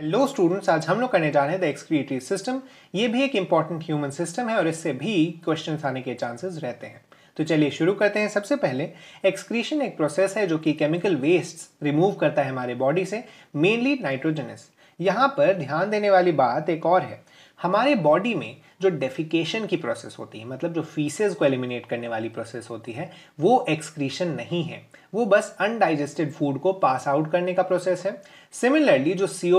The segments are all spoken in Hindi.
हेलो स्टूडेंट्स आज हम लोग करने जा रहे हैं द एक्सक्रीटरी सिस्टम ये भी एक इम्पॉर्टेंट ह्यूमन सिस्टम है और इससे भी क्वेश्चन आने के चांसेस रहते हैं तो चलिए शुरू करते हैं सबसे पहले एक्सक्रीशन एक प्रोसेस है जो कि केमिकल वेस्ट्स रिमूव करता है हमारे बॉडी से मेनली नाइट्रोजनस यहाँ पर ध्यान देने वाली बात एक और है हमारे बॉडी में जो डेफिकेशन की प्रोसेस होती है मतलब जो फीसेज को एलिमिनेट करने वाली प्रोसेस होती है वो एक्सक्रीशन नहीं है वो बस अनडाइजेस्टेड फूड को पास आउट करने का प्रोसेस है सिमिलरली जो सी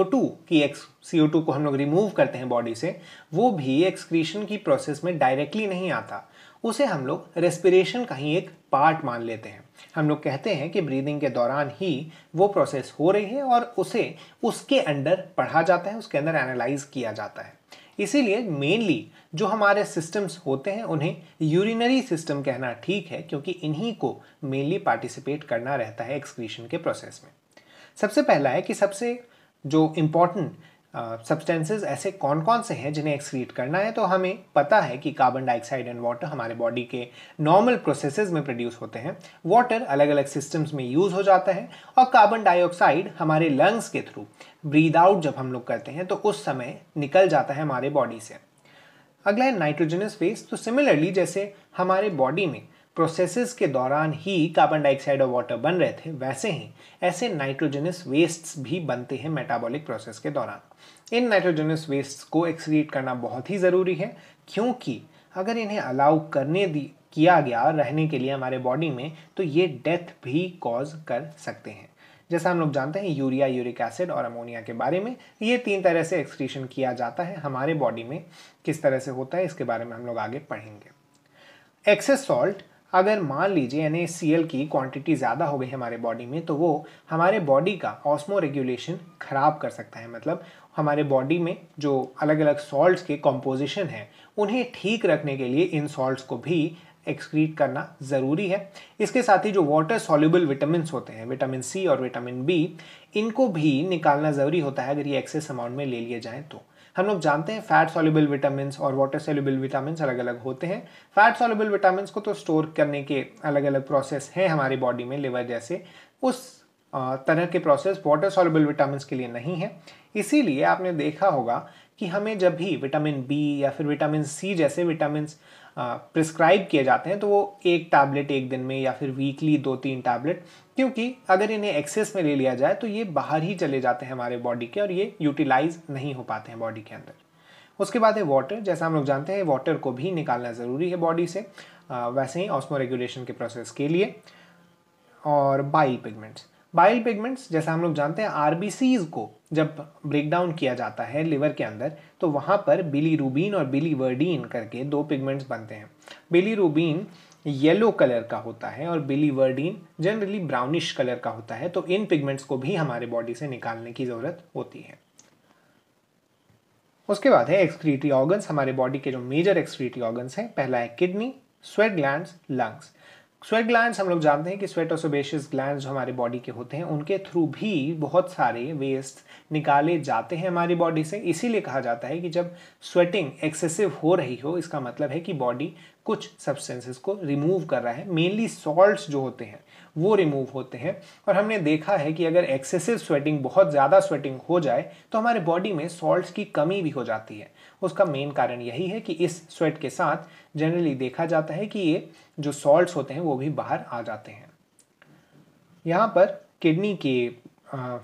की एक्स सी को हम लोग रिमूव करते हैं बॉडी से वो भी एक्सक्रीशन की प्रोसेस में डायरेक्टली नहीं आता उसे हम लोग रेस्पिरेशन का ही एक पार्ट मान लेते हैं हम लोग कहते हैं कि ब्रीदिंग के दौरान ही वो प्रोसेस हो रही है और उसे उसके अंडर पढ़ा जाता है उसके अंदर एनालाइज किया जाता है इसीलिए मेनली जो हमारे सिस्टम्स होते हैं उन्हें यूरिनरी सिस्टम कहना ठीक है क्योंकि इन्हीं को मेनली पार्टिसिपेट करना रहता है एक्सक्रीशन के प्रोसेस में सबसे पहला है कि सबसे जो इम्पॉर्टेंट सब्सटेंसेस uh, ऐसे कौन कौन से हैं जिन्हें एक्सक्रीट करना है तो हमें पता है कि कार्बन डाइऑक्साइड एंड वाटर हमारे बॉडी के नॉर्मल प्रोसेसेस में प्रोड्यूस होते हैं वाटर अलग अलग सिस्टम्स में यूज़ हो जाता है और कार्बन डाइऑक्साइड हमारे लंग्स के थ्रू ब्रीद आउट जब हम लोग करते हैं तो उस समय निकल जाता है हमारे बॉडी से अगला है नाइट्रोजनस फेस तो सिमिलरली जैसे हमारे बॉडी में प्रोसेसेस के दौरान ही कार्बन डाइऑक्साइड और वाटर बन रहे थे वैसे ही ऐसे नाइट्रोजनस वेस्ट्स भी बनते हैं मेटाबॉलिक प्रोसेस के दौरान इन नाइट्रोजनस वेस्ट्स को एक्सक्रीट करना बहुत ही ज़रूरी है क्योंकि अगर इन्हें अलाउ करने दी किया गया रहने के लिए हमारे बॉडी में तो ये डेथ भी कॉज कर सकते हैं जैसा हम लोग जानते हैं यूरिया यूरिक एसिड और अमोनिया के बारे में ये तीन तरह से एक्सक्रीशन किया जाता है हमारे बॉडी में किस तरह से होता है इसके बारे में हम लोग आगे पढ़ेंगे एक्सेस सॉल्ट अगर मान लीजिए यानी सी की क्वांटिटी ज़्यादा हो गई हमारे बॉडी में तो वो हमारे बॉडी का ऑस्मो रेगुलेशन ख़राब कर सकता है मतलब हमारे बॉडी में जो अलग अलग सॉल्ट्स के कॉम्पोजिशन हैं उन्हें ठीक रखने के लिए इन सॉल्ट्स को भी एक्सक्रीट करना ज़रूरी है इसके साथ ही जो वाटर सॉल्यूबल विटामिन होते हैं विटामिन सी और विटामिन बी इनको भी निकालना ज़रूरी होता है अगर ये एक्सेस अमाउंट में ले लिए जाएँ तो हम लोग जानते हैं फैट सॉल्यूबल विटामिन और वाटर सॉल्यूबल विटामिन अलग अलग होते हैं फैट सॉल्यूबल विटामिन को तो स्टोर करने के अलग अलग प्रोसेस हैं हमारी बॉडी में लिवर जैसे उस तरह के प्रोसेस वाटर सॉल्यूबल विटामिन के लिए नहीं है इसीलिए आपने देखा होगा कि हमें जब भी विटामिन बी या फिर विटामिन सी जैसे विटामिन प्रिस्क्राइब किए जाते हैं तो वो एक टैबलेट एक दिन में या फिर वीकली दो तीन टैबलेट क्योंकि अगर इन्हें एक्सेस में ले लिया जाए तो ये बाहर ही चले जाते हैं हमारे बॉडी के और ये यूटिलाइज नहीं हो पाते हैं बॉडी के अंदर उसके बाद है वाटर जैसा हम लोग जानते हैं वाटर को भी निकालना ज़रूरी है बॉडी से वैसे ही ऑस्मो रेगुलेशन के प्रोसेस के लिए और बाई पिगमेंट्स बाइल पिगमेंट्स जैसा हम लोग जानते हैं आर को जब ब्रेकडाउन किया जाता है लिवर के अंदर तो वहाँ पर बिली रूबीन और बिली वर्डीन करके दो पिगमेंट्स बनते हैं बिली रूबीन येलो कलर का होता है और biliverdin generally brownish colour का होता है तो इन पिगमेंट्स को भी हमारे बॉडी से निकालने की ज़रूरत होती है उसके बाद है एक्सक्रीटरी ऑर्गन्स हमारे बॉडी के जो मेजर एक्सक्रीटरी ऑर्गन्स हैं पहला है kidney sweat gland lungs sweat gland हम लोग जानते हैं कि स्वेट और सोबेशियस ग्लैंड जो हमारे बॉडी के होते हैं उनके थ्रू भी बहुत सारे वेस्ट निकाले जाते हैं हमारी बॉडी से इसीलिए कहा जाता है कि जब स्वेटिंग एक्सेसिव हो रही हो इसका मतलब है कि बॉडी कुछ सब्सटेंसेस को रिमूव कर रहा है मेनली सॉल्ट्स जो होते हैं वो रिमूव होते हैं और हमने देखा है कि अगर एक्सेसिव स्वेटिंग बहुत ज़्यादा स्वेटिंग हो जाए तो हमारे बॉडी में सॉल्ट्स की कमी भी हो जाती है उसका मेन कारण यही है कि इस स्वेट के साथ जनरली देखा जाता है कि ये जो सॉल्ट्स होते हैं वो भी बाहर आ जाते हैं यहाँ पर किडनी के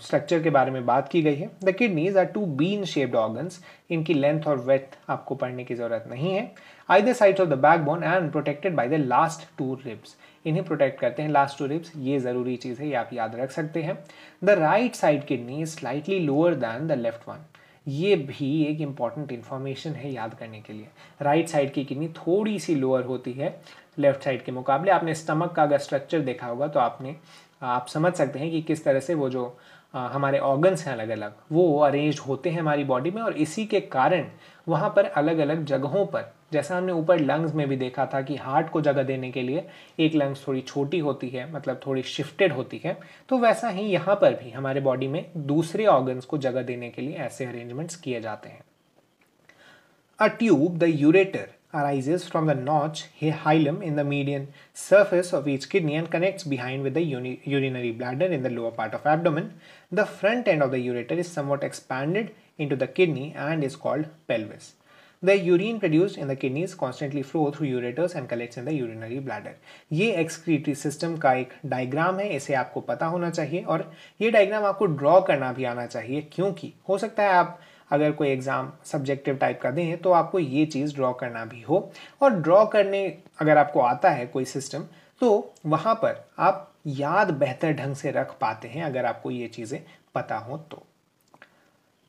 स्ट्रक्चर के बारे में बात की गई है the kidneys are two bean shaped organs इनकी लेंथ और वेथ आपको पढ़ने की ज़रूरत नहीं है I the side of the backbone and protected by the last two ribs इन्हें प्रोटेक्ट करते हैं लास्ट टू रिब्स ये ज़रूरी चीज़ है ये आप याद रख सकते हैं the right side kidney is slightly lower than the left one ये भी एक इम्पॉर्टेंट इन्फॉर्मेशन है याद करने के लिए राइट right साइड की किडनी थोड़ी सी लोअर होती है लेफ्ट साइड के मुकाबले आपने स्टमक का अगर स्ट्रक्चर देखा होगा तो आपने आप समझ सकते हैं कि किस तरह से वो जो आ, हमारे ऑर्गन्स हैं अलग अलग वो अरेंज होते हैं हमारी बॉडी में और इसी के कारण वहाँ पर अलग अलग जगहों पर जैसा हमने ऊपर लंग्स में भी देखा था कि हार्ट को जगह देने के लिए एक लंग्स थोड़ी छोटी होती है मतलब थोड़ी शिफ्टेड होती है तो वैसा ही यहाँ पर भी हमारे बॉडी में दूसरे ऑर्गन्स को जगह देने के लिए ऐसे अरेंजमेंट्स किए जाते हैं a tube the ureter arises from the notch hey hilum in the median surface of each kidney and connect behind with urinary bladder in the lower part of abdomen the front end of the ureter is somewhat expanded into the kidney and is called pelvis the urine produce in the kidneys constantly flow through ureters and collects in the urinary bladder ये एक्सक्रीटरी सिस्टम का एक डायग्राम है इसे आपको पता होना चाहिए और ये डायग्राम आपको ड्रॉ करना भी आना चाहिए क्योंकि हो सकता है आप अगर कोई एग्ज़ाम सब्जेक्टिव टाइप का दें तो आपको ये चीज़ ड्रॉ करना भी हो और ड्रॉ करने अगर आपको आता है कोई सिस्टम तो वहाँ पर आप याद बेहतर ढंग से रख पाते हैं अगर आपको ये चीज़ें पता हों तो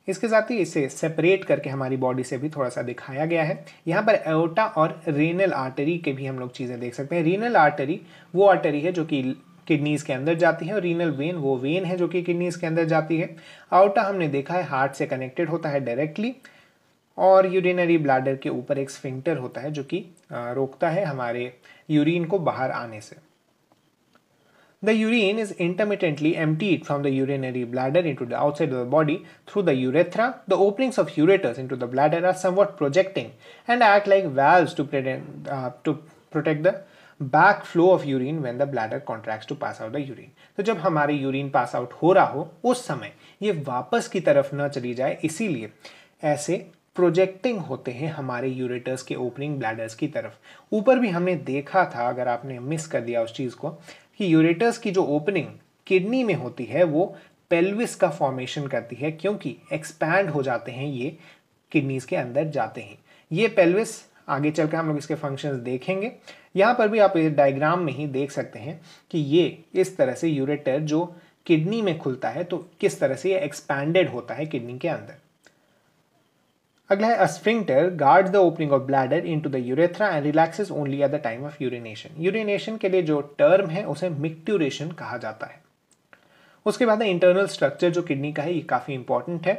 इसके साथ ही इसे सेपरेट करके हमारी बॉडी से भी थोड़ा सा दिखाया गया है यहाँ पर एओटा और रीनल आर्टरी के भी हम लोग चीज़ें देख सकते हैं रीनल आर्टरी वो आर्टरी है जो कि किडनीज़ के अंदर जाती है और रीनल वेन वो वेन है जो कि किडनीज़ के अंदर जाती है आउटा हमने देखा है हार्ट से कनेक्टेड होता है डायरेक्टली और यूरिनरी ब्लैडर के ऊपर एक स्फिंक्टर होता है जो कि रोकता है हमारे यूरिन को बाहर आने से The urine is intermittently emptied from the urinary bladder into the outside of the body through the urethra. The openings of ureters into the bladder are somewhat projecting and act like valves to, pretend, uh, to protect the backflow of urine when the bladder contracts to pass out the urine. तो जब हमारी यूरिन पास आउट हो रहा हो उस समय ये वापस की तरफ न चली जाए इसीलिए ऐसे प्रोजेक्टिंग होते हैं हमारे यूरेटर्स के ओपनिंग ब्लैडर्स की तरफ ऊपर भी हमने देखा था अगर आपने मिस कर दिया उस चीज़ को कि यूरेटर्स की जो ओपनिंग किडनी में होती है वो पेल्विस का फॉर्मेशन करती है क्योंकि एक्सपैंड हो जाते हैं ये किडनीज के अंदर जाते हैं ये पेल्विस आगे चल कर हम लोग इसके फंक्शंस देखेंगे यहाँ पर भी आप डायग्राम में ही देख सकते हैं कि ये इस तरह से यूरेटर जो किडनी में खुलता है तो किस तरह से ये एक्सपैंडेड होता है किडनी के अंदर अगला है a sphincter guard the opening of bladder into the urethra and relaxes only at the time of urination urination के लिए जो टर्म है उसे मिक्ट्यूरेशन कहा जाता है उसके बाद है इंटरनल स्ट्रक्चर जो किडनी का है ये काफ़ी इंपॉर्टेंट है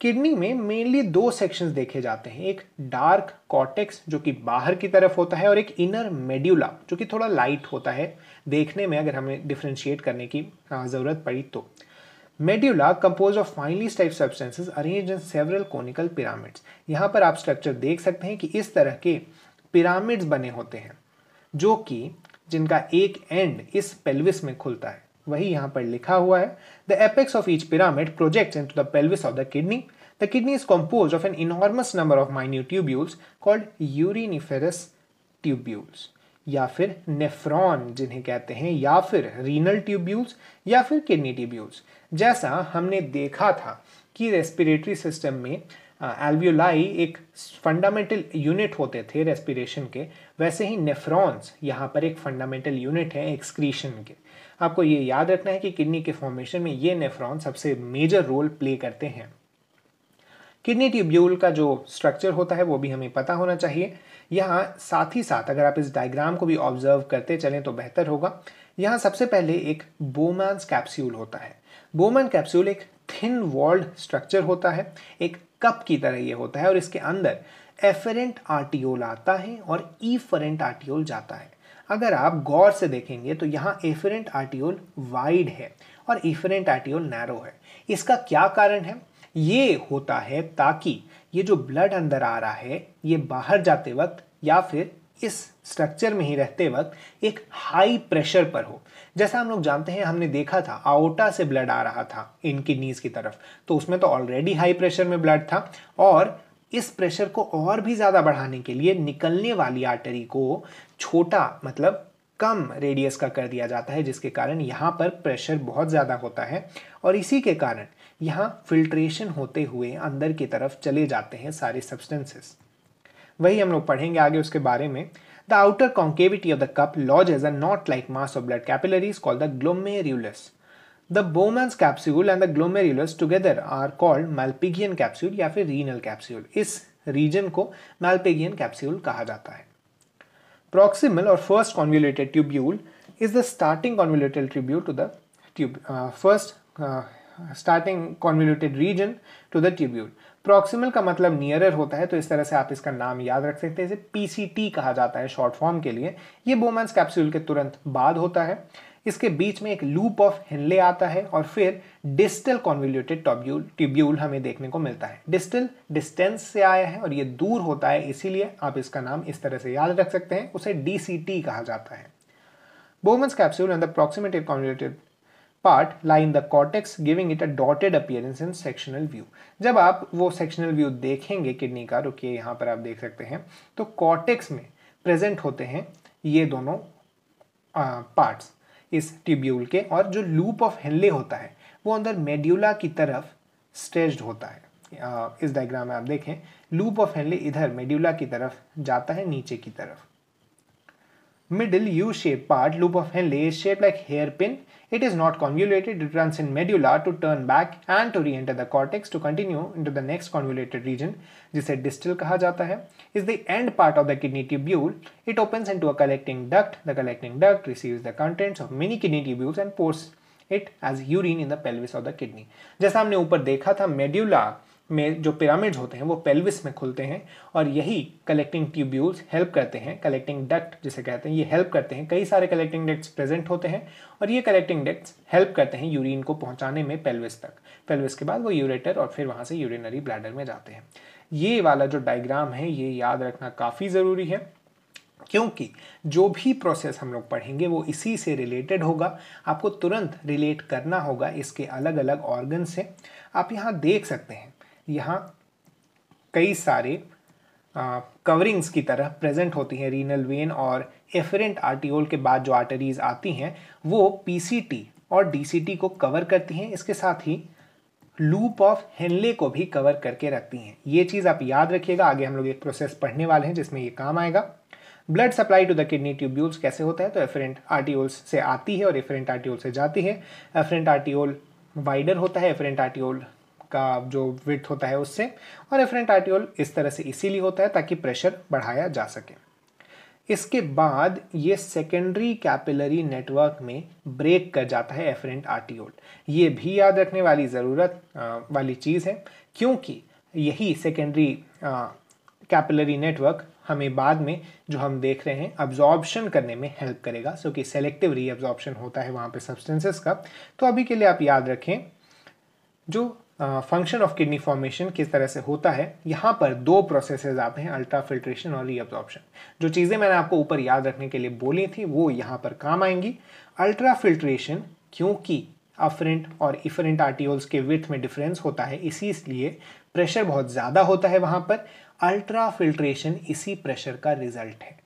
किडनी में मेनली दो सेक्शंस देखे जाते हैं एक डार्क कॉटेक्स जो कि बाहर की तरफ होता है और एक इनर मेड्यूला जो कि थोड़ा लाइट होता है देखने में अगर हमें डिफ्रेंशिएट करने की ज़रूरत पड़ी तो Medulla composed of finely stripe substances arranged in several conical pyramids. यहाँ पर आप स्ट्रक्चर देख सकते हैं कि इस तरह के पिरामिड्स बने होते हैं जो कि जिनका एक एंड इस पेल्विस में खुलता है वही यहाँ पर लिखा हुआ है the apex of each pyramid project into the pelvis of the kidney the kidney is compose of an enormous number of minute tubules called uriniferous tubules या फिर नेफ्रॉन जिन्हें कहते हैं या फिर रीनल ट्यूब्यूल्स या फिर किडनी ट्यूब्यूल्स जैसा हमने देखा था कि रेस्पिरेटरी सिस्टम में एल्वियोलाई एक फंडामेंटल यूनिट होते थे रेस्पिरेशन के वैसे ही नेफ्रॉन्स यहाँ पर एक फंडामेंटल यूनिट है एक्सक्रीशन के आपको ये याद रखना है कि किडनी के फॉर्मेशन में ये नेफ्रॉन सबसे मेजर रोल प्ले करते हैं किडनी ट्यूब्यूल का जो स्ट्रक्चर होता है वो भी हमें पता होना चाहिए यहाँ साथ ही साथ अगर आप इस डायग्राम को भी ऑब्जर्व करते चलें तो बेहतर होगा यहाँ सबसे पहले एक बोमैन कैप्स्यूल होता है बोमैन कैप्स्यूल एक थिन वॉल्ड स्ट्रक्चर होता है एक कप की तरह ये होता है और इसके अंदर एफरेंट आर्टियोल आता है और ईफरेंट आर्टियोल जाता है अगर आप गौर से देखेंगे तो यहाँ एफरेंट आर्टियोल वाइड है और ईफरेंट आर्टियोल नैरो है इसका क्या कारण है ये होता है ताकि ये जो ब्लड अंदर आ रहा है ये बाहर जाते वक्त या फिर इस स्ट्रक्चर में ही रहते वक्त एक हाई प्रेशर पर हो जैसा हम लोग जानते हैं हमने देखा था आउटा से ब्लड आ रहा था इन किडनीज की तरफ तो उसमें तो ऑलरेडी हाई प्रेशर में ब्लड था और इस प्रेशर को और भी ज़्यादा बढ़ाने के लिए निकलने वाली आर्टरी को छोटा मतलब कम रेडियस का कर दिया जाता है जिसके कारण यहाँ पर प्रेशर बहुत ज़्यादा होता है और इसी के कारण यहाँ फिल्ट्रेशन होते हुए अंदर की तरफ चले जाते हैं सारे सब्सटेंसेस वही हम लोग पढ़ेंगे आगे उसके बारे में the outer concavity of the cup lodge as a like mass of blood capillaries glomerulus the Bowman's capsule and the glomerulus together are called Malpighian capsule या फिर रीनल कैप्स्यूल इस रीजन को मेल्पिगियन कैप्स्यूल कहा जाता है प्रोक्सिमल और first convoluted tubule is the starting convoluted tubule to the tube first starting convoluted region to the tubule proximal का मतलब नियरर होता है तो इस तरह से आप इसका नाम याद रख सकते हैं इसे पीसीटी कहा जाता है शॉर्ट फॉर्म के लिए ये बोमेंस कैप्सूल के तुरंत बाद होता है इसके बीच में एक लूप ऑफ हिनले आता है और फिर डिस्टल कॉन्वोल्यूटेड टॉब्यूल ट्यूब्यूल हमें देखने को मिलता है डिस्टल डिस्टेंस से आया है और ये दूर होता है इसीलिए आप इसका नाम इस तरह से याद रख सकते हैं उसे डी कहा जाता है Bowman's capsule and the approximated convoluted part lie in the cortex giving it a dotted appearance in sectional view जब आप वो सेक्शनल व्यू देखेंगे किडनी का रुकिए यहाँ पर आप देख सकते हैं तो कॉटेक्स में प्रेजेंट होते हैं ये दोनों पार्ट्स इस ट्यूब्यूल के और जो लूप ऑफ हेनले होता है वो अंदर मेड्यूला की तरफ स्ट्रेच्ड होता है इस डायग्राम में आप देखें लूप ऑफ हेनले इधर मेड्यूला की तरफ जाता है नीचे की तरफ middle U-shaped part, loop of Henle, is shaped like hairpin. It is not convoluted, it runs in medulla to turn back and to re-enter the cortex to continue into the next convoluted region, जिसे distal कहा जाता है, is the end part of the kidney tubule. It opens into a collecting duct. The collecting duct receives the contents of many kidney tubules and pours it as urine in the pelvis of the kidney. जैसा हमने ऊपर देखा था, medulla में जो पिरामिड्स होते हैं वो पेल्विस में खुलते हैं और यही कलेक्टिंग ट्यूब्यूल्स हेल्प करते हैं कलेक्टिंग डक्ट जिसे कहते हैं ये हेल्प करते हैं कई सारे कलेक्टिंग डक्ट्स प्रेजेंट होते हैं और ये कलेक्टिंग डक्ट्स हेल्प करते हैं यूरिन को पहुंचाने में पेल्विस तक पेल्विस के बाद वो यूरेटर और फिर वहाँ से यूरिनरी ब्लैडर में जाते हैं ये वाला जो डायग्राम है ये याद रखना काफ़ी ज़रूरी है क्योंकि जो भी प्रोसेस हम लोग पढ़ेंगे वो इसी से रिलेटेड होगा आपको तुरंत रिलेट करना होगा इसके अलग अलग ऑर्गन से आप यहाँ देख सकते हैं यहाँ कई सारे कवरिंग्स की तरह प्रेजेंट होती हैं रीनल वेन और एफरेंट आर्टियोल के बाद जो आर्टरीज आती हैं वो पीसीटी और डीसीटी को कवर करती हैं इसके साथ ही लूप ऑफ हेनले को भी कवर करके रखती हैं ये चीज़ आप याद रखिएगा आगे हम लोग एक प्रोसेस पढ़ने वाले हैं जिसमें ये काम आएगा blood supply to the kidney tubules कैसे होता है तो एफरेंट आर्टियोल्स से आती है और एफरेंट आर्टियोल से जाती है एफरेंट आर्टियोल वाइडर होता है एफरेंट आर्टियोल का जो विथ होता है उससे और रेफरेंट आर्टियोल इस तरह से इसीलिए होता है ताकि प्रेशर बढ़ाया जा सके इसके बाद ये सेकेंडरी कैपिलरी नेटवर्क में ब्रेक कर जाता है एफरेंट आर्टियोल ये भी याद रखने वाली ज़रूरत वाली चीज़ है क्योंकि यही सेकेंडरी कैपिलरी नेटवर्क हमें बाद में जो हम देख रहे हैं अब्जॉर्बशन करने में हेल्प करेगा सो कि सेलेक्टिव रीअब्जॉर्बशन होता है वहाँ पे सब्सटेंसेस का तो अभी के लिए आप याद रखें जो फंक्शन ऑफ किडनी फॉर्मेशन किस तरह से होता है यहाँ पर दो प्रोसेसेस आते हैं अल्ट्रा फिल्ट्रेशन और रीअब्जॉर्प्शन जो चीज़ें मैंने आपको ऊपर याद रखने के लिए बोली थी वो यहाँ पर काम आएंगी अल्ट्रा फिल्ट्रेशन क्योंकि अफरेंट और इफरेंट आर्टियोल्स के विथ में डिफरेंस होता है इसी इसलिए प्रेशर बहुत ज़्यादा होता है वहाँ पर अल्ट्रा फिल्ट्रेशन इसी प्रेशर का रिजल्ट है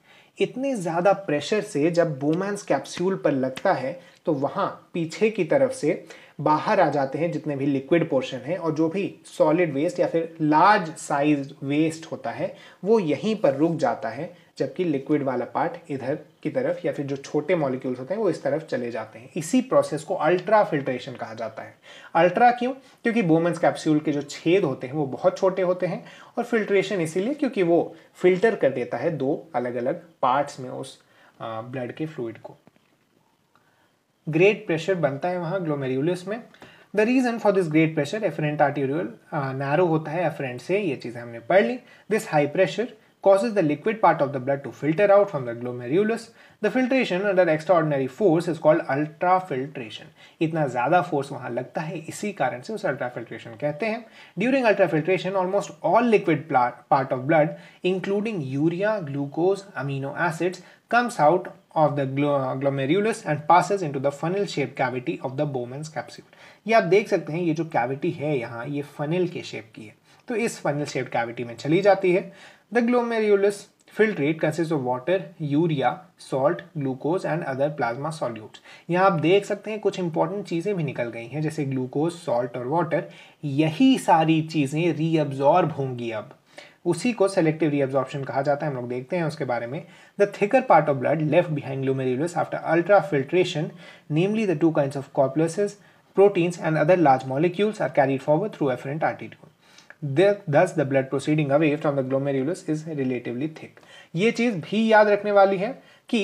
इतने ज़्यादा प्रेशर से जब बोमैंस कैप्सूल पर लगता है तो वहाँ पीछे की तरफ से बाहर आ जाते हैं जितने भी लिक्विड पोर्शन है और जो भी सॉलिड वेस्ट या फिर लार्ज साइज वेस्ट होता है वो यहीं पर रुक जाता है जबकि लिक्विड वाला पार्ट इधर की तरफ या फिर जो छोटे मॉलिक्यूल्स होते हैं वो इस तरफ चले जाते हैं इसी प्रोसेस को अल्ट्रा फिल्ट्रेशन कहा जाता है अल्ट्रा क्यों क्योंकि बोमेंस कैप्सूल के जो छेद होते हैं वो बहुत छोटे होते हैं और फिल्ट्रेशन इसीलिए क्योंकि वो फिल्टर कर देता है दो अलग अलग पार्ट्स में उस ब्लड के फ्लूड को ग्रेट प्रेशर बनता है वहाँ ग्लोमेरुलस में the reason for this great pressure efferent arteriole narrow होता है एफरेंट से ये चीज़ें हमने पढ़ ली this high pressure causes the liquid part of the blood to filter out from the glomerulus. The filtration under extraordinary force is called ultrafiltration. इतना ज़्यादा force वहाँ लगता है इसी कारण से उसे ultrafiltration कहते हैं During ultrafiltration, almost all liquid part of blood, including urea, glucose, amino acids, comes out of the glomerulus and passes into the funnel shaped cavity of the Bowman's capsule. ये आप देख सकते हैं ये जो कैविटी है यहाँ ये फनल के शेप की है तो इस फनल शेप कैविटी में चली जाती है the glomerulus filtrate consist of water urea salt glucose and other plasma solutes यहाँ आप देख सकते हैं कुछ इंपॉर्टेंट चीज़ें भी निकल गई हैं जैसे ग्लूकोज सॉल्ट और वाटर यही सारी चीज़ें रीअब्जॉर्ब होंगी अब उसी को सेलेक्टिव रीअब्जॉर्प्शन कहा जाता है हम लोग देखते हैं उसके बारे में the thicker part of blood left behind glomerulus after ultra filtration namely the two kind of corpuscles proteins and other large molecules are carried forward through efferent arteriole. Thus the blood proceeding away from the glomerulus is relatively thick ये चीज़ भी याद रखने वाली है कि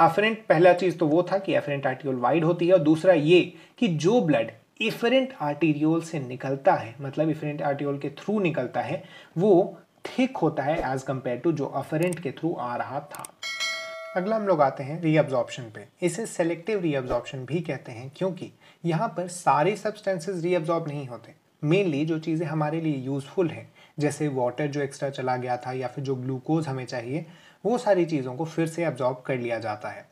एफरेंट पहला चीज़ तो वो था कि एफरेंट आर्टिक्यूल वाइड होती है और दूसरा ये कि जो ब्लड इफरेंट आर्टीरियोल से निकलता है मतलब इफरेंट आर्टियोल के थ्रू निकलता है वो थिक होता है एज कंपेयर टू जो अफरेंट के थ्रू आ रहा था अगला हम लोग आते हैं रीअब्जॉर्प्शन पे इसे सेलेक्टिव रीअब्जॉर्प्शन भी कहते हैं क्योंकि यहाँ पर सारे सब्सटेंसेस रीअब्जॉर्ब नहीं होते मेनली जो चीज़ें हमारे लिए यूज़फुल हैं जैसे वाटर जो एक्स्ट्रा चला गया था या फिर जो ग्लूकोज हमें चाहिए वो सारी चीज़ों को फिर से एब्जॉर्ब कर लिया जाता है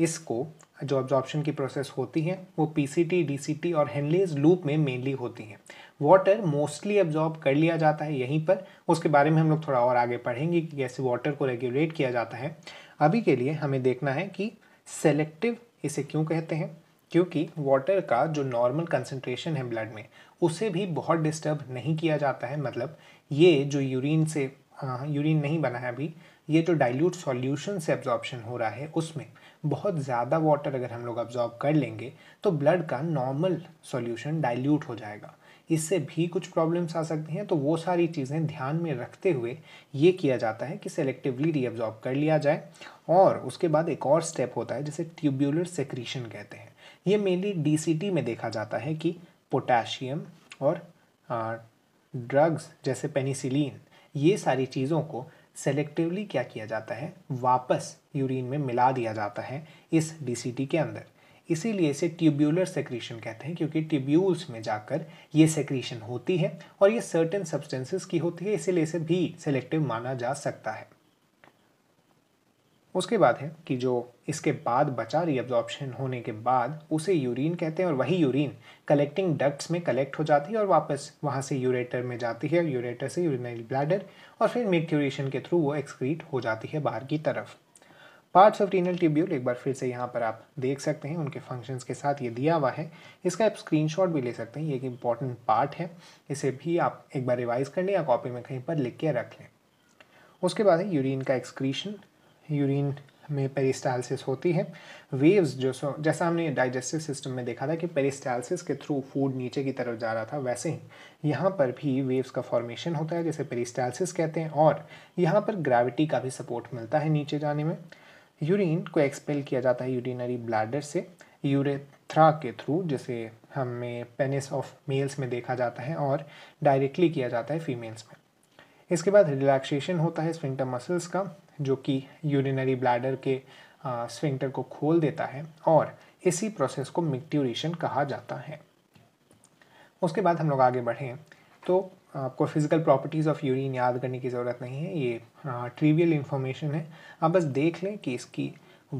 इसको जो ऑब्जॉर्प्शन की प्रोसेस होती है वो पीसीटी डीसीटी और हेनलेज लूप में मेनली होती है वाटर मोस्टली एब्जॉर्ब कर लिया जाता है यहीं पर उसके बारे में हम लोग थोड़ा और आगे पढ़ेंगे कि कैसे वाटर को रेगुलेट किया जाता है अभी के लिए हमें देखना है कि सेलेक्टिव इसे क्यों कहते हैं क्योंकि वाटर का जो नॉर्मल कंसनट्रेशन है ब्लड में उसे भी बहुत डिस्टर्ब नहीं किया जाता है मतलब ये जो यूरिन से यूरिन हाँ, नहीं बना है अभी ये जो डाइल्यूट सॉल्यूशन से एब्जॉर्प्शन हो रहा है उसमें बहुत ज़्यादा वाटर अगर हम लोग अब्जॉर्ब कर लेंगे तो ब्लड का नॉर्मल सॉल्यूशन डाइल्यूट हो जाएगा इससे भी कुछ प्रॉब्लम्स आ सकती हैं तो वो सारी चीज़ें ध्यान में रखते हुए ये किया जाता है कि सेलेक्टिवली रीअब्जॉर्ब कर लिया जाए और उसके बाद एक और स्टेप होता है जिसे ट्यूब्यूलर सेक्रीशन कहते हैं ये मेनली डी में देखा जाता है कि पोटाशियम और ड्रग्स जैसे पेनिसिलिन ये सारी चीज़ों को सेलेक्टिवली क्या किया जाता है वापस यूरिन में मिला दिया जाता है इस डीसीटी के अंदर इसीलिए इसे ट्यूब्यूलर सेक्रीशन कहते हैं क्योंकि ट्यूब्यूल्स में जाकर ये सेक्रीशन होती है और ये सर्टेन सब्सटेंसेस की होती है इसीलिए इसे भी सेलेक्टिव माना जा सकता है उसके बाद है कि जो इसके बाद बचा रीअब्जॉर्प्शन होने के बाद उसे यूरिन कहते हैं और वही यूरिन कलेक्टिंग डक्ट्स में कलेक्ट हो जाती है और वापस वहाँ से यूरेटर में जाती है यूरेटर से यूरिनरी ब्लैडर और फिर मेक्यूरेशन के थ्रू वो एक्सक्रीट हो जाती है बाहर की तरफ पार्ट्स ऑफ रीनल ट्यूब्यूल एक बार फिर से यहाँ पर आप देख सकते हैं उनके फंक्शंस के साथ ये दिया हुआ है इसका आप स्क्रीन भी ले सकते हैं ये एक इम्पॉर्टेंट पार्ट है इसे भी आप एक बार रिवाइज कर लें या कॉपी में कहीं पर लिख के रख लें उसके बाद है यूरिन का एक्सक्रीशन यूरिन में पेरिस्टाइलिस होती है वेव्स जो सो जैसा हमने डाइजेस्टिव सिस्टम में देखा था कि पेरिस्टाइलिस के थ्रू फूड नीचे की तरफ जा रहा था वैसे ही यहाँ पर भी वेव्स का फॉर्मेशन होता है जिसे पेरिस्टाइलिस कहते हैं और यहाँ पर ग्रेविटी का भी सपोर्ट मिलता है नीचे जाने में यूरिन को एक्सपेल किया जाता है यूरिनरी ब्लैडर से यूरेथ्रा के थ्रू जिसे हमें पेनिस ऑफ मेल्स में देखा जाता है और डायरेक्टली किया जाता है फीमेल्स में इसके बाद रिलैक्सेशन होता है स्विंगटर मसल्स का जो कि यूरिनरी ब्लैडर के स्विंगटर को खोल देता है और इसी प्रोसेस को मिक्ट्यूरेशन कहा जाता है उसके बाद हम लोग आगे बढ़ें तो आपको फिजिकल प्रॉपर्टीज़ ऑफ यूरिन याद करने की ज़रूरत नहीं है ये ट्रिवियल इन्फॉर्मेशन है आप बस देख लें कि इसकी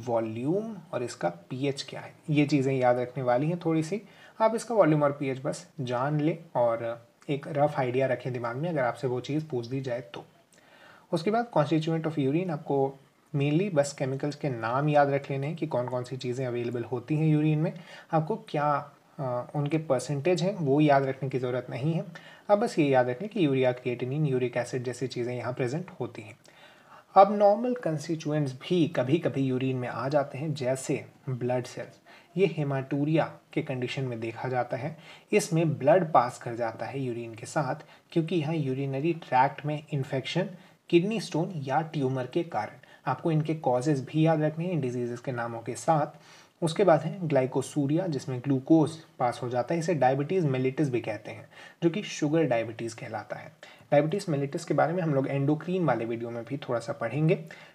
वॉल्यूम और इसका पीएच क्या है ये चीज़ें याद रखने वाली हैं थोड़ी सी आप इसका वॉल्यूम और पीएच बस जान लें और एक रफ आइडिया रखें दिमाग में अगर आपसे वो चीज़ पूछ दी जाए तो उसके बाद कॉन्स्टिट्यूएंट ऑफ यूरिन आपको मेनली बस केमिकल्स के नाम याद रख लेने हैं कि कौन कौन सी चीज़ें अवेलेबल होती हैं यूरिन में आपको क्या आ, उनके परसेंटेज हैं वो याद रखने की ज़रूरत नहीं है अब बस ये याद रखें कि यूरिया क्रिएटिनिन यूरिक एसिड जैसी चीज़ें यहाँ प्रेजेंट होती हैं अब नॉर्मल कंस्टिट्यूएंट्स भी कभी कभी यूरिन में आ जाते हैं जैसे ब्लड सेल्स ये हेमाटूरिया के कंडीशन में देखा जाता है इसमें ब्लड पास कर जाता है यूरिन के साथ क्योंकि यहाँ यूरिनरी ट्रैक्ट में इन्फेक्शन किडनी स्टोन या ट्यूमर के कारण आपको इनके कॉजेज भी याद रखने हैं डिजीजेस के नामों के साथ उसके बाद है ग्लाइकोसूरिया जिसमें ग्लूकोज पास हो जाता है इसे डायबिटीज़ मेलेटिस भी कहते हैं जो कि शुगर डायबिटीज़ कहलाता है डायबिटीज़ मेलिटस के बारे में हम लोग एंडोक्रीन वाले वीडियो में भी थोड़ा सा पढ़ेंगे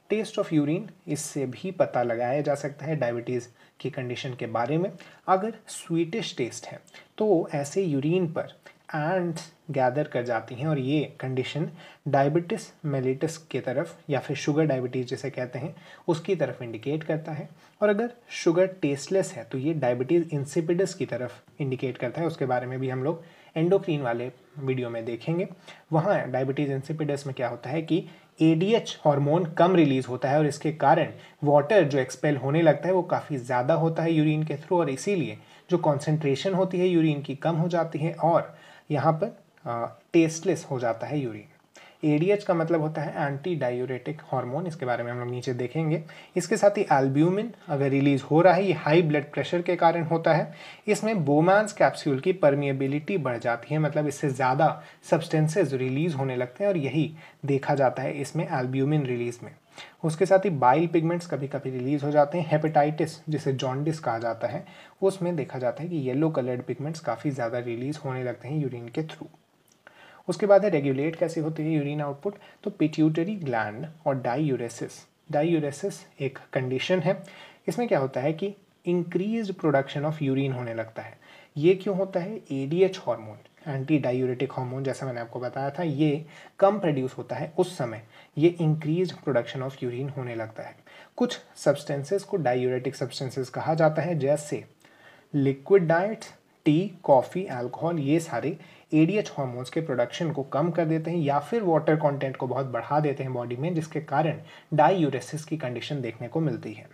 टेस्ट ऑफ यूरिन इससे भी पता लगाया जा सकता है डायबिटीज़ की कंडीशन के बारे में अगर स्वीटिश टेस्ट है तो ऐसे यूरिन पर एंड गैदर कर जाती हैं और ये कंडीशन डायबिटिस मेलिटस के तरफ या फिर शुगर डायबिटीज़ जिसे कहते हैं उसकी तरफ इंडिकेट करता है और अगर शुगर टेस्टलेस है तो ये डायबिटीज़ इंसिपिडस की तरफ इंडिकेट करता है उसके बारे में भी हम लोग एंडोक्रीन वाले वीडियो में देखेंगे वहाँ डायबिटीज़ इंसिपिडस में क्या होता है कि ए डी एच हॉर्मोन कम रिलीज़ होता है और इसके कारण वाटर जो एक्सपेल होने लगता है वो काफ़ी ज़्यादा होता है यूरिन के थ्रू और इसीलिए जो कॉन्सेंट्रेशन होती है यूरिन की कम हो जाती है और यहाँ पर टेस्टलेस हो जाता है यूरिन ए का मतलब होता है एंटी डायूरेटिक हार्मोन इसके बारे में हम लोग नीचे देखेंगे इसके साथ ही एल्ब्यूमिन अगर रिलीज हो रहा है ये हाई ब्लड प्रेशर के कारण होता है इसमें बोमांस कैप्सूल की परमिएबिलिटी बढ़ जाती है मतलब इससे ज़्यादा सब्सटेंसेज रिलीज होने लगते हैं और यही देखा जाता है इसमें एल्ब्यूमिन रिलीज में उसके साथ ही बाइल पिगमेंट्स कभी कभी रिलीज हो जाते हैं हेपेटाइटिस जिसे जॉन्डिस कहा जाता है उसमें देखा जाता है कि येलो कलर्ड पिगमेंट्स काफ़ी ज़्यादा रिलीज होने लगते हैं यूरिन के थ्रू उसके बाद है रेगुलेट कैसे होती है यूरिन आउटपुट तो पिट्यूटरी ग्लैंड और डाईयूरेसिस डाईयूरेसिस एक कंडीशन है इसमें क्या होता है कि इंक्रीज प्रोडक्शन ऑफ यूरिन होने लगता है ये क्यों होता है A D H hormone anti diuretic hormone जैसा मैंने आपको बताया था ये कम प्रोड्यूस होता है उस समय ये इंक्रीज प्रोडक्शन ऑफ यूरिन होने लगता है कुछ सब्सटेंसेस को डायूरेटिक सब्सटेंसेस कहा जाता है जैसे liquid diet tea coffee alcohol ये सारे ए डी एच हार्मोन्स के प्रोडक्शन को कम कर देते हैं या फिर वाटर कंटेंट को बहुत बढ़ा देते हैं बॉडी में जिसके कारण डायूरेसिस की कंडीशन देखने को मिलती है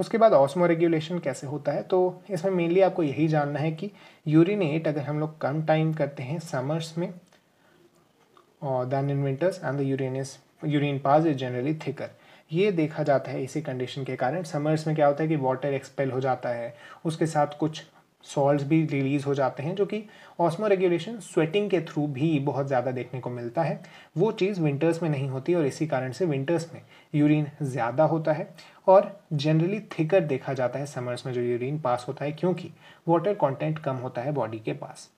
उसके बाद ऑस्मो रेगुलेशन कैसे होता है तो इसमें मेनली आपको यही जानना है कि यूरिनेट अगर हम लोग कम टाइम करते हैं समर्स में और than in winters and the urines urine pass is generally thicker ये देखा जाता है इसी कंडीशन के कारण समर्स में क्या होता है कि वाटर एक्सपेल हो जाता है उसके साथ कुछ सॉल्ट भी रिलीज़ हो जाते हैं जो कि ऑस्मो रेगुलेशन स्वेटिंग के थ्रू भी बहुत ज़्यादा देखने को मिलता है वो चीज़ विंटर्स में नहीं होती और इसी कारण से विंटर्स में यूरिन ज़्यादा होता है और जनरली थिकर देखा जाता है समर्स में जो यूरिन पास होता है क्योंकि वाटर कंटेंट कम होता है बॉडी के पास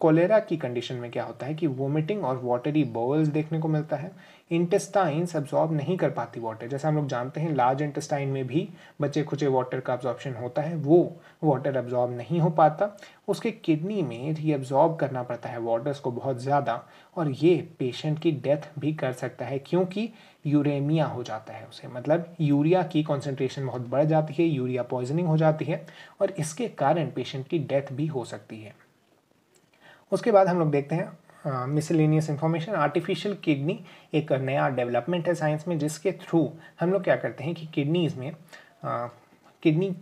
कोलेरा की कंडीशन में क्या होता है कि वोमिटिंग और वाटरी बॉल्स देखने को मिलता है इंटेस्टाइन्स अब्जॉर्ब नहीं कर पाती वाटर जैसे हम लोग जानते हैं लार्ज इंटेस्टाइन में भी बचे खुचे वाटर का अब्जॉर्प्शन होता है वो वाटर अब्जॉर्ब नहीं हो पाता उसके किडनी में रीअब्जॉर्ब करना पड़ता है वाटर्स को बहुत ज़्यादा और ये पेशेंट की डेथ भी कर सकता है क्योंकि यूरेमिया हो जाता है उसे मतलब यूरिया की कॉन्सेंट्रेशन बहुत बढ़ जाती है यूरिया पॉइजनिंग हो जाती है और इसके कारण पेशेंट की डेथ भी हो सकती है उसके बाद हम लोग देखते हैं मिसलिनियस इन्फॉर्मेशन आर्टिफिशियल किडनी एक नया डेवलपमेंट है साइंस में जिसके थ्रू हम लोग क्या करते हैं कि किडनीज़ में किडनी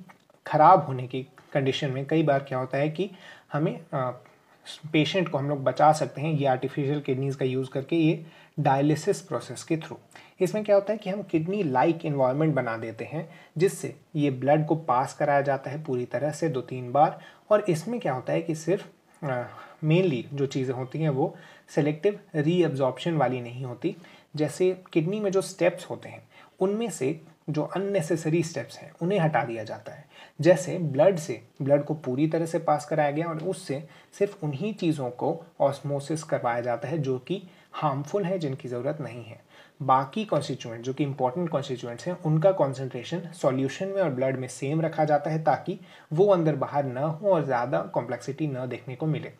ख़राब होने की कंडीशन में कई बार क्या होता है कि हमें पेशेंट को हम लोग बचा सकते हैं ये आर्टिफिशियल किडनीज़ का यूज़ करके ये डायलिसिस प्रोसेस के थ्रू इसमें क्या होता है कि हम किडनी लाइक इन्वायरमेंट बना देते हैं जिससे ये ब्लड को पास कराया जाता है पूरी तरह से दो तीन बार और इसमें क्या होता है कि सिर्फ मेनली जो चीज़ें होती हैं वो सेलेक्टिव रीअब्जॉर्प्शन वाली नहीं होती जैसे किडनी में जो स्टेप्स होते हैं उनमें से जो अननेसेसरी स्टेप्स हैं उन्हें हटा दिया जाता है जैसे ब्लड से ब्लड को पूरी तरह से पास कराया गया और उससे सिर्फ उन्हीं चीज़ों को ऑस्मोसिस करवाया जाता है जो कि हार्मफुल है जिनकी ज़रूरत नहीं है बाकी कॉन्स्टिट्यूएंट जो कि इंपॉर्टेंट कॉन्स्टिट्यूएंट्स हैं उनका कॉन्सेंट्रेशन सॉल्यूशन में और ब्लड में सेम रखा जाता है ताकि वो अंदर बाहर न हो और ज़्यादा कॉम्प्लेक्सिटी न देखने को मिले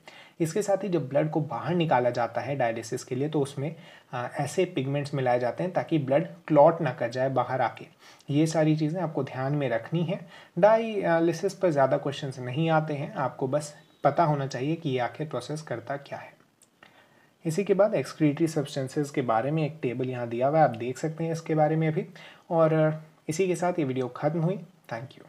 इसके साथ ही जब ब्लड को बाहर निकाला जाता है डायलिसिस के लिए तो उसमें आ, ऐसे पिगमेंट्स मिलाए जाते हैं ताकि ब्लड क्लॉट ना कर जाए बाहर आके ये सारी चीज़ें आपको ध्यान में रखनी है डायलिसिस पर ज़्यादा क्वेश्चन नहीं आते हैं आपको बस पता होना चाहिए कि ये आखिर प्रोसेस करता क्या है इसी के बाद एक्सक्रीटरी सब्सटेंसेज के बारे में एक टेबल यहाँ दिया हुआ है आप देख सकते हैं इसके बारे में अभी और इसी के साथ ये वीडियो ख़त्म हुई थैंक यू